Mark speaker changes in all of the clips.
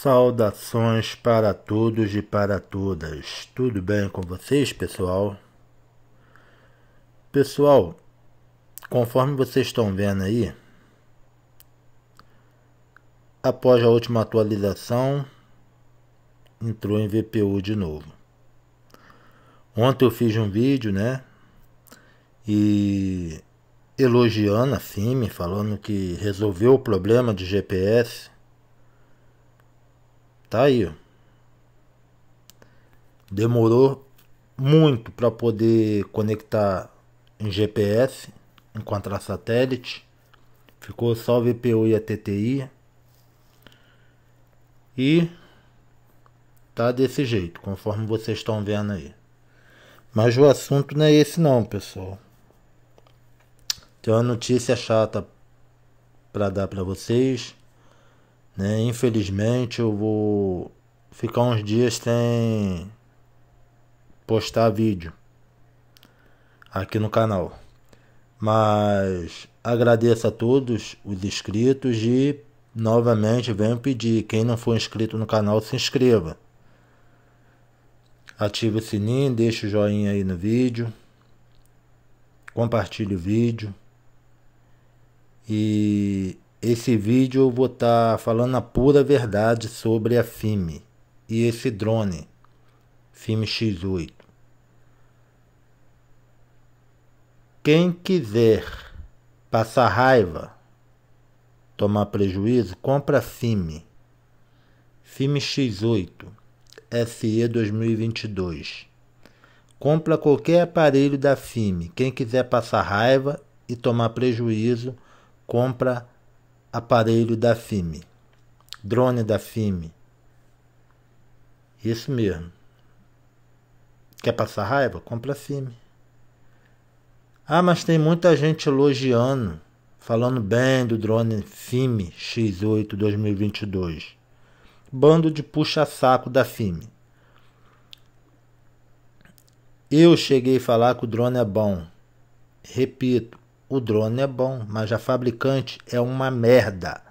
Speaker 1: Saudações para todos e para todas. Tudo bem com vocês, pessoal? Pessoal, conforme vocês estão vendo aí, após a última atualização, entrou em VPU de novo. Ontem eu fiz um vídeo, né? E elogiando a FIME, falando que resolveu o problema de GPS Tá aí, Demorou muito para poder conectar em GPS, encontrar satélite. Ficou só VPU e a TTI. E tá desse jeito, conforme vocês estão vendo aí. Mas o assunto não é esse não, pessoal. Tem uma notícia chata para dar para vocês. Né? Infelizmente eu vou ficar uns dias sem postar vídeo aqui no canal. Mas agradeço a todos os inscritos e novamente venho pedir, quem não for inscrito no canal, se inscreva. Ative o sininho, deixe o joinha aí no vídeo. Compartilhe o vídeo. E esse vídeo eu vou estar tá falando a pura verdade sobre a FIME e esse drone, FIME X8. Quem quiser passar raiva, tomar prejuízo, compra a FIME. FIME X8 SE 2022. Compra qualquer aparelho da FIME. Quem quiser passar raiva e tomar prejuízo, compra aparelho da FIME, drone da FIME. Isso mesmo. Quer passar raiva? Compra FIME. Ah, mas tem muita gente elogiando, falando bem do drone FIME X8 2022. Bando de puxa-saco da FIME. Eu cheguei a falar que o drone é bom. Repito, o drone é bom, mas a fabricante é uma merda.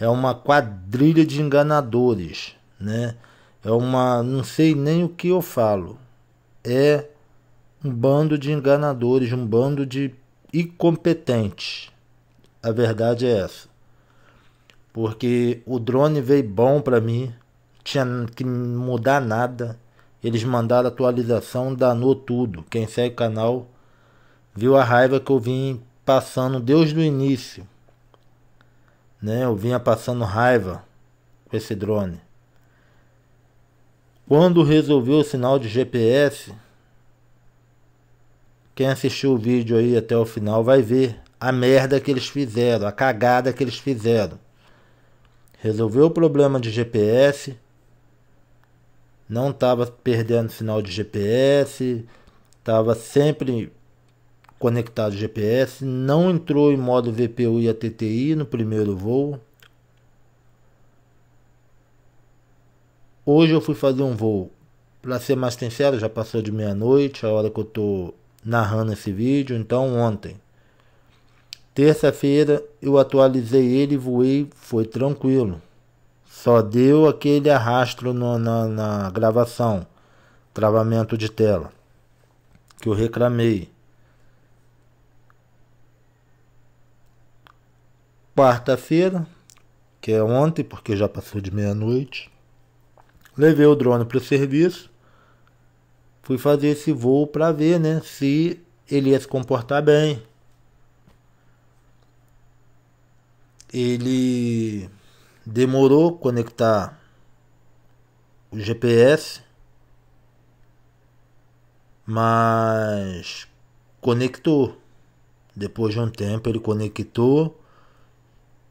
Speaker 1: É uma quadrilha de enganadores, né? É uma, não sei nem o que eu falo. É um bando de enganadores, um bando de incompetentes. A verdade é essa. Porque o drone veio bom para mim, tinha que mudar nada. Eles mandaram atualização, danou tudo. Quem segue o canal viu a raiva que eu vim passando desde o início. Né? Eu vinha passando raiva com esse drone. Quando resolveu o sinal de GPS, quem assistiu o vídeo aí até o final vai ver a merda que eles fizeram, a cagada que eles fizeram. Resolveu o problema de GPS, não estava perdendo sinal de GPS, estava sempre conectado GPS, não entrou em modo VPU e ATTI no primeiro voo. Hoje eu fui fazer um voo, para ser mais sincero, já passou de meia-noite, a hora que eu estou narrando esse vídeo, então ontem. Terça-feira eu atualizei ele, e voei, foi tranquilo. Só deu aquele arrastro no, na, na gravação, travamento de tela, que eu reclamei. Quarta-feira, que é ontem, porque já passou de meia-noite, levei o drone para o serviço, fui fazer esse voo para ver né, se ele ia se comportar bem. Ele demorou conectar o GPS, mas conectou. Depois de um tempo ele conectou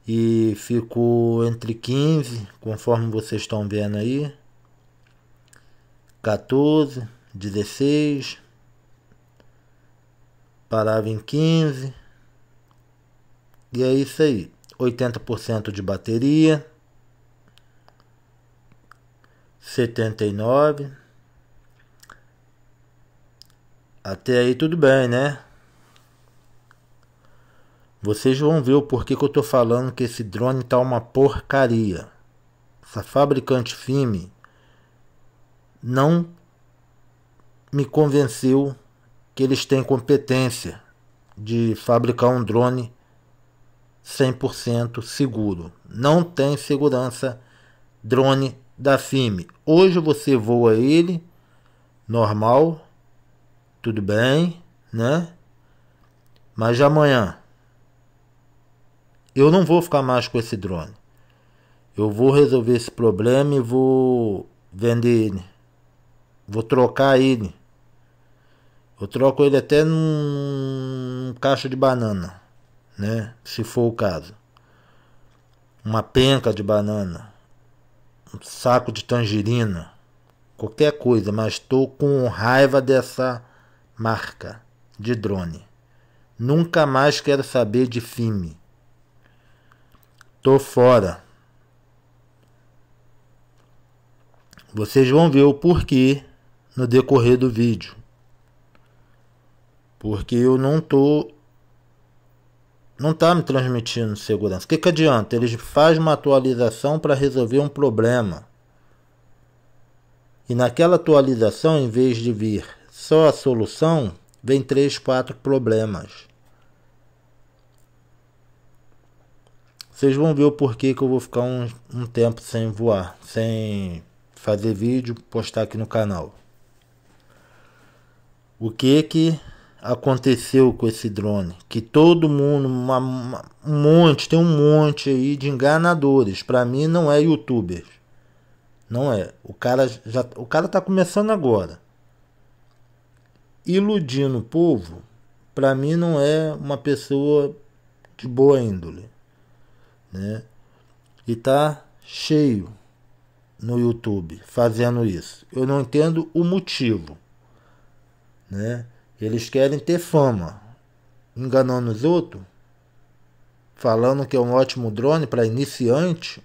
Speaker 1: e ficou entre 15, conforme vocês estão vendo aí, 14, 16, parava em 15, e é isso aí, 80% de bateria, 79, até aí tudo bem, né? Vocês vão ver o porquê que eu tô falando que esse drone tá uma porcaria. Essa fabricante FIME não me convenceu que eles têm competência de fabricar um drone 100% seguro. Não tem segurança drone da FIME. Hoje você voa ele normal, tudo bem, né? Mas amanhã eu não vou ficar mais com esse drone. Eu vou resolver esse problema e vou vender ele. Vou trocar ele. Eu troco ele até num caixa de banana, né? Se for o caso. Uma penca de banana, um saco de tangerina, qualquer coisa, mas estou com raiva dessa marca de drone. Nunca mais quero saber de filme. Tô fora. Vocês vão ver o porquê no decorrer do vídeo. Porque eu não tô não tá me transmitindo segurança. O que, que adianta? Eles fazem uma atualização para resolver um problema. E naquela atualização, em vez de vir só a solução, vem três, quatro problemas. Vocês vão ver o porquê que eu vou ficar um, um tempo sem voar, sem fazer vídeo, postar aqui no canal. O que que aconteceu com esse drone? Que todo mundo, uma, uma, um monte, tem um monte aí de enganadores. Para mim não é youtuber. Não é. O cara já o cara tá começando agora. Iludindo o povo, para mim não é uma pessoa de boa índole né? E tá cheio no YouTube fazendo isso. Eu não entendo o motivo, né? Eles querem ter fama, enganando os outros, falando que é um ótimo drone para iniciante.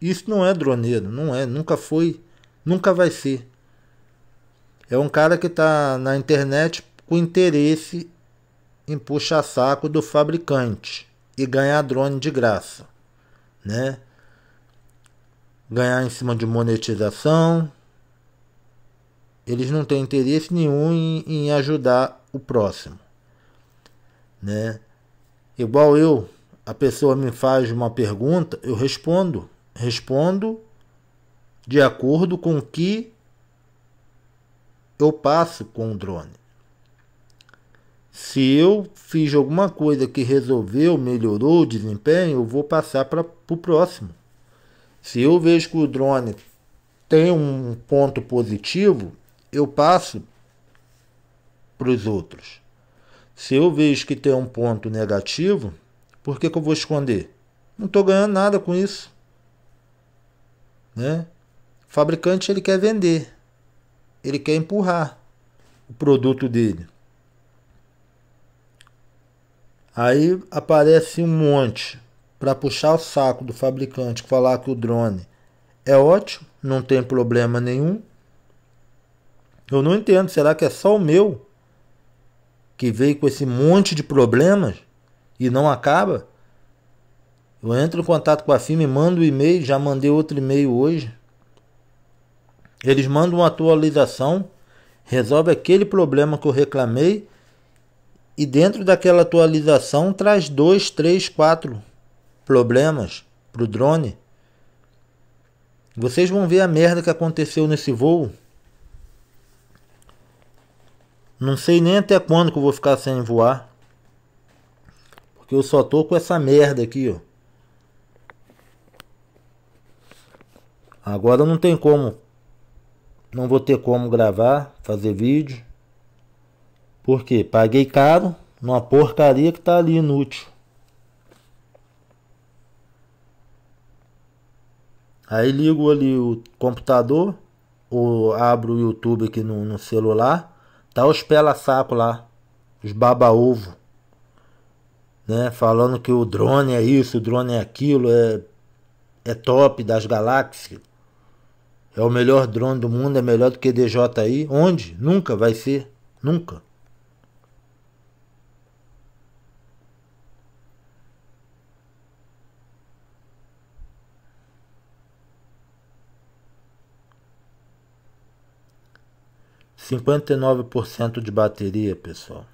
Speaker 1: Isso não é droneiro, não é, nunca foi, nunca vai ser. É um cara que está na internet com interesse em puxar saco do fabricante e ganhar drone de graça, né? Ganhar em cima de monetização. Eles não têm interesse nenhum em, em ajudar o próximo, né? Igual eu, a pessoa me faz uma pergunta, eu respondo, respondo de acordo com o que eu passo com o drone. Se eu fiz alguma coisa que resolveu, melhorou o desempenho, eu vou passar para o próximo. Se eu vejo que o drone tem um ponto positivo, eu passo para os outros. Se eu vejo que tem um ponto negativo, por que, que eu vou esconder? Não estou ganhando nada com isso. Né? O fabricante ele quer vender, ele quer empurrar o produto dele. Aí aparece um monte para puxar o saco do fabricante, falar que o drone é ótimo, não tem problema nenhum. Eu não entendo, será que é só o meu que veio com esse monte de problemas e não acaba? Eu entro em contato com a firma e mando um e-mail, já mandei outro e-mail hoje. Eles mandam uma atualização, resolve aquele problema que eu reclamei e dentro daquela atualização traz dois, três, quatro problemas para o drone. Vocês vão ver a merda que aconteceu nesse voo. Não sei nem até quando que eu vou ficar sem voar. Porque eu só tô com essa merda aqui, ó. Agora não tem como. Não vou ter como gravar, fazer vídeo. Porque paguei caro numa porcaria que tá ali inútil. Aí ligo ali o computador, ou abro o YouTube aqui no, no celular, tá os pela-saco lá, os baba-ovo, né? Falando que o drone é isso, o drone é aquilo, é, é top das galáxias, é o melhor drone do mundo, é melhor do que DJI. Onde? Nunca vai ser, nunca. 59% de bateria, pessoal.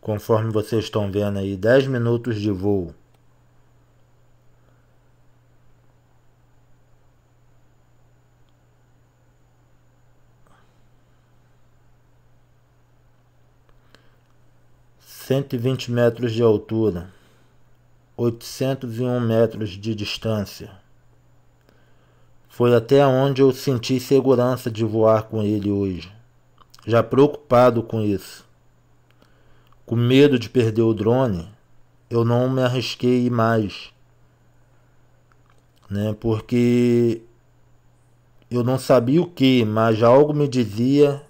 Speaker 1: Conforme vocês estão vendo aí, 10 minutos de voo. Cento e vinte metros de altura, oitocentos e um metros de distância. Foi até onde eu senti segurança de voar com ele hoje já preocupado com isso. Com medo de perder o drone, eu não me arrisquei mais. Né? Porque eu não sabia o que, mas algo me dizia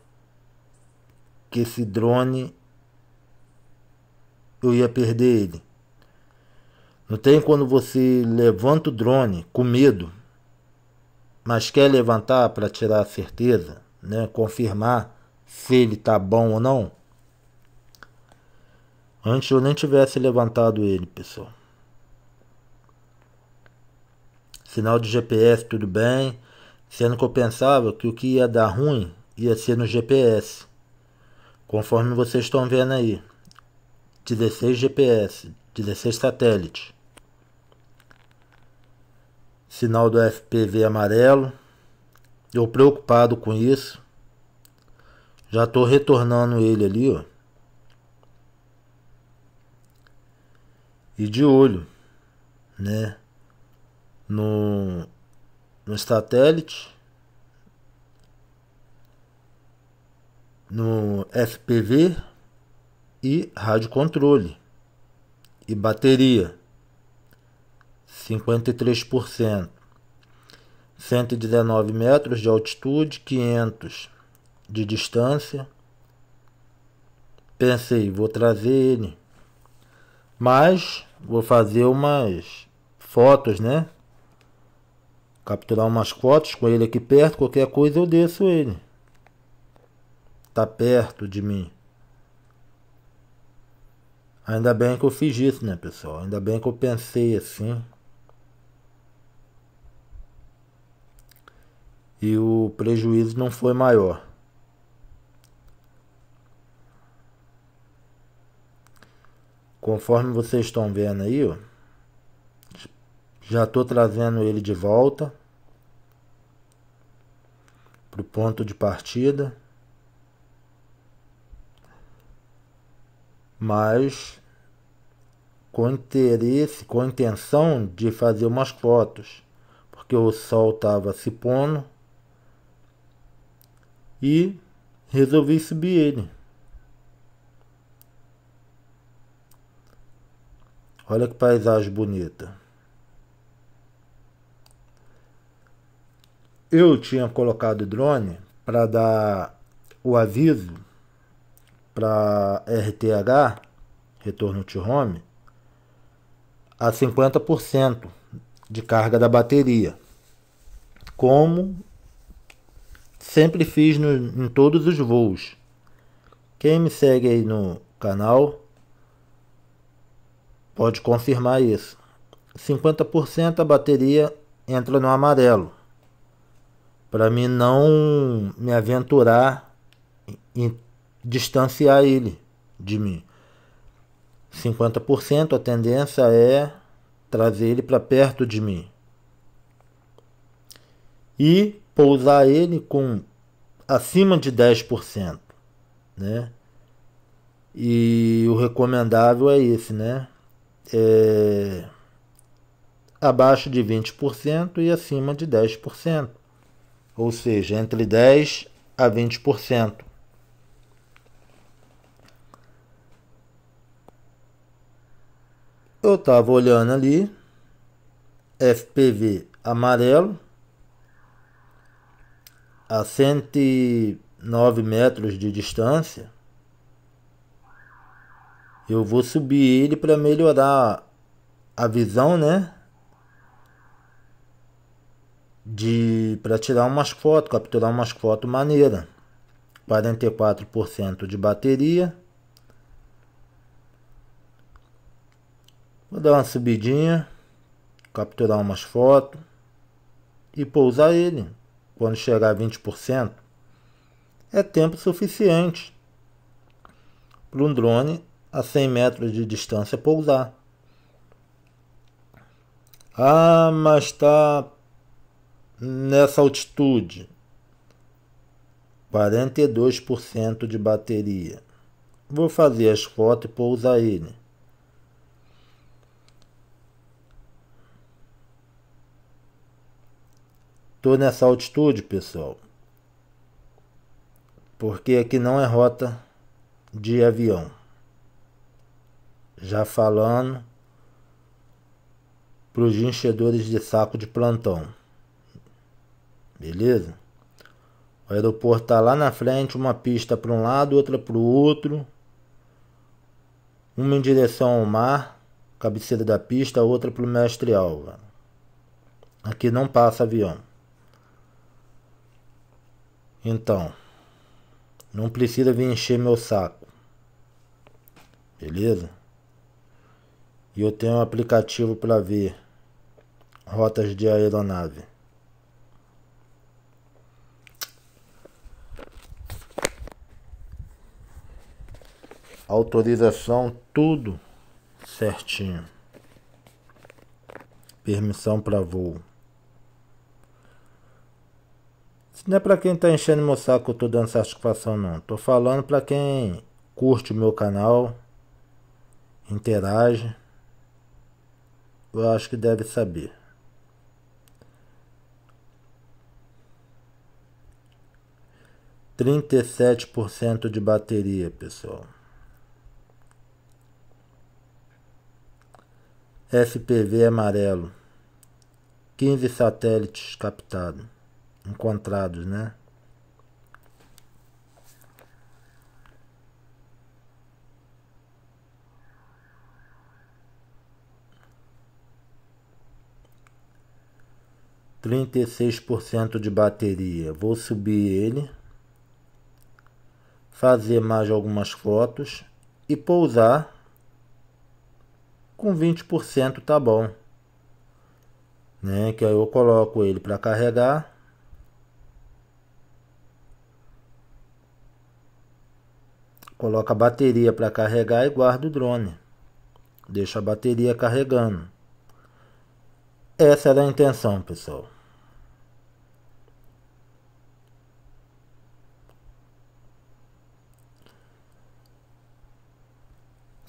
Speaker 1: que esse drone eu ia perder ele. Não tem quando você levanta o drone com medo, mas quer levantar para tirar a certeza, né? confirmar se ele tá bom ou não. Antes eu nem tivesse levantado ele, pessoal. Sinal de GPS, tudo bem. Sendo que eu pensava que o que ia dar ruim ia ser no GPS. Conforme vocês estão vendo aí. 16 GPS, 16 satélites. Sinal do FPV amarelo. Eu preocupado com isso. Já estou retornando ele ali, ó. E de olho, né? No, no satélite, no FPV e rádio controle e bateria 53%, 119 metros de altitude, 500 de distância. Pensei, vou trazer ele. Mas vou fazer umas fotos, né? Capturar umas fotos com ele aqui perto, qualquer coisa eu desço ele. Tá perto de mim. Ainda bem que eu fiz isso, né, pessoal? Ainda bem que eu pensei assim. E o prejuízo não foi maior. Conforme vocês estão vendo aí, ó, já estou trazendo ele de volta para o ponto de partida. Mas com interesse, com intenção de fazer umas fotos, porque o sol estava se pondo e resolvi subir ele. Olha que paisagem bonita. Eu tinha colocado o drone para dar o aviso para RTH, retorno to home, a 50% de carga da bateria. Como sempre fiz no, em todos os voos. Quem me segue aí no canal pode confirmar isso. 50% a bateria entra no amarelo. Para mim não me aventurar em distanciar ele de mim. 50% a tendência é trazer ele para perto de mim. E pousar ele com acima de 10%, né? E o recomendável é esse, né? é, abaixo de 20% e acima de 10%, ou seja, entre 10% a 20%. Eu estava olhando ali, FPV amarelo, a 109 metros de distância, eu vou subir ele para melhorar a visão, né? De para tirar umas fotos, capturar umas fotos maneira. 44% de bateria. Vou dar uma subidinha, capturar umas fotos e pousar ele. Quando chegar a 20%, é tempo suficiente para um drone a 100 metros de distância pousar. Ah, mas está nessa altitude. 42% de bateria. Vou fazer as fotos e pousar ele. Estou nessa altitude, pessoal. Porque aqui não é rota de avião já falando para os enchedores de saco de plantão. Beleza? O aeroporto tá lá na frente, uma pista para um lado, outra para o outro. Uma em direção ao mar, cabeceira da pista, outra para o mestre Alva. Aqui não passa avião. Então, não precisa vir encher meu saco. Beleza? E eu tenho um aplicativo para ver rotas de aeronave. Autorização, tudo certinho. Permissão para voo. Isso não é para quem tá enchendo meu saco, eu tô dando satisfação não. Tô falando para quem curte o meu canal, interage eu acho que deve saber. Trinta e sete por cento de bateria, pessoal. SPV amarelo. quinze satélites captados, encontrados, né? 36% de bateria. Vou subir ele, fazer mais algumas fotos e pousar. Com 20% tá bom. Né? Que aí eu coloco ele para carregar. Coloco a bateria para carregar e guardo o drone. Deixa a bateria carregando. Essa era a intenção, pessoal.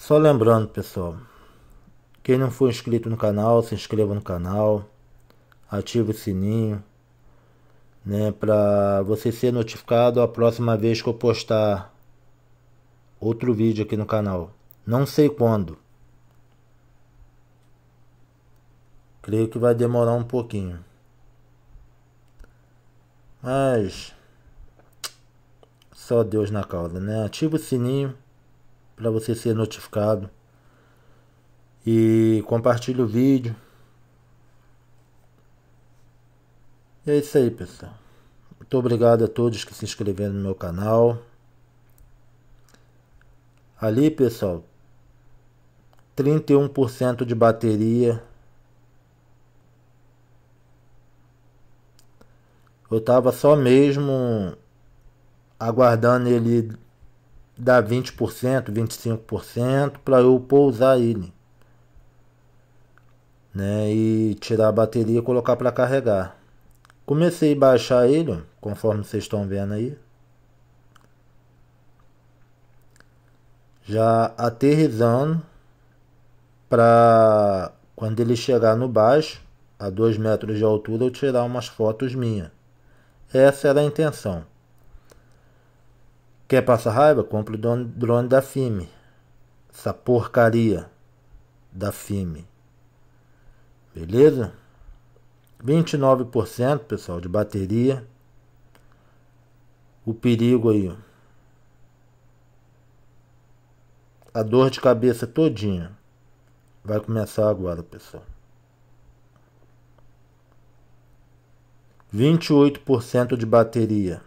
Speaker 1: Só lembrando, pessoal, quem não for inscrito no canal, se inscreva no canal, ative o sininho, né, para você ser notificado a próxima vez que eu postar outro vídeo aqui no canal. Não sei quando. Creio que vai demorar um pouquinho. Mas só Deus na causa, né? Ativa o sininho para você ser notificado. E compartilhe o vídeo. E é isso aí, pessoal. Muito obrigado a todos que se inscreveram no meu canal. Ali, pessoal, 31% de bateria. Eu tava só mesmo aguardando ele dá 20%, 25% para eu pousar ele. Né, e tirar a bateria e colocar para carregar. Comecei a baixar ele, conforme vocês estão vendo aí. Já aterrizando para quando ele chegar no baixo, a 2 metros de altura, eu tirar umas fotos minhas. Essa era a intenção. Quer passar raiva? Compre o drone da FIME. Essa porcaria da FIME. Beleza? 29%, pessoal, de bateria. O perigo aí. A dor de cabeça todinha. Vai começar agora, pessoal. 28% de bateria.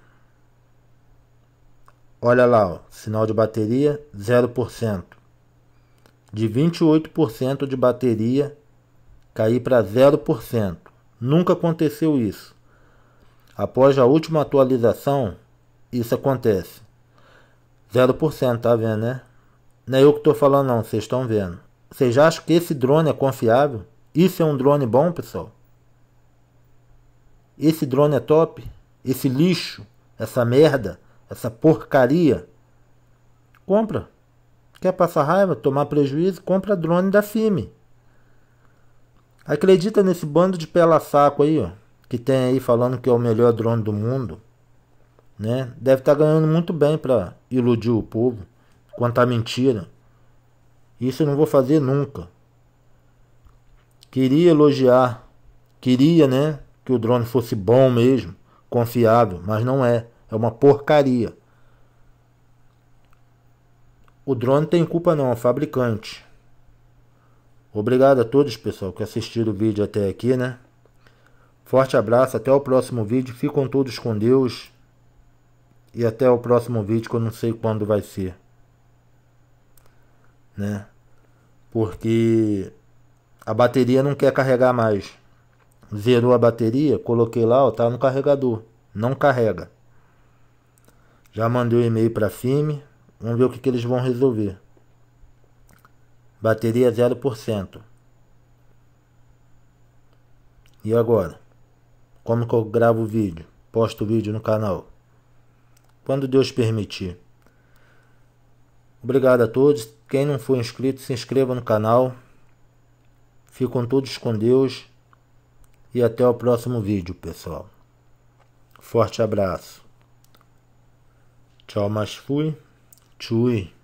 Speaker 1: Olha lá, ó, sinal de bateria 0%. De 28% de bateria cair para 0%. Nunca aconteceu isso. Após a última atualização, isso acontece. 0%, tá vendo, né? Não é eu que estou falando não, vocês estão vendo. Vocês acham que esse drone é confiável? Isso é um drone bom, pessoal? Esse drone é top? Esse lixo? Essa merda? essa porcaria, compra. Quer passar raiva, tomar prejuízo, compra drone da FIME. Acredita nesse bando de pela saco aí, ó, que tem aí falando que é o melhor drone do mundo, né? Deve estar tá ganhando muito bem para iludir o povo, quanto a mentira. Isso eu não vou fazer nunca. Queria elogiar, queria, né, que o drone fosse bom mesmo, confiável, mas não é. É uma porcaria. O drone tem culpa não, o é fabricante. Obrigado a todos, pessoal, que assistiram o vídeo até aqui, né? Forte abraço, até o próximo vídeo. Ficam todos com Deus. E até o próximo vídeo, que eu não sei quando vai ser. Né? Porque a bateria não quer carregar mais. Zerou a bateria, coloquei lá, ó, tá no carregador. Não carrega. Já mandei o um e-mail para a FIME, vamos ver o que, que eles vão resolver. Bateria 0%. E agora? Como que eu gravo o vídeo? Posto o vídeo no canal? Quando Deus permitir. Obrigado a todos. Quem não for inscrito, se inscreva no canal. Ficam todos com Deus. E até o próximo vídeo, pessoal. Forte abraço. masz, Fui? Czuj.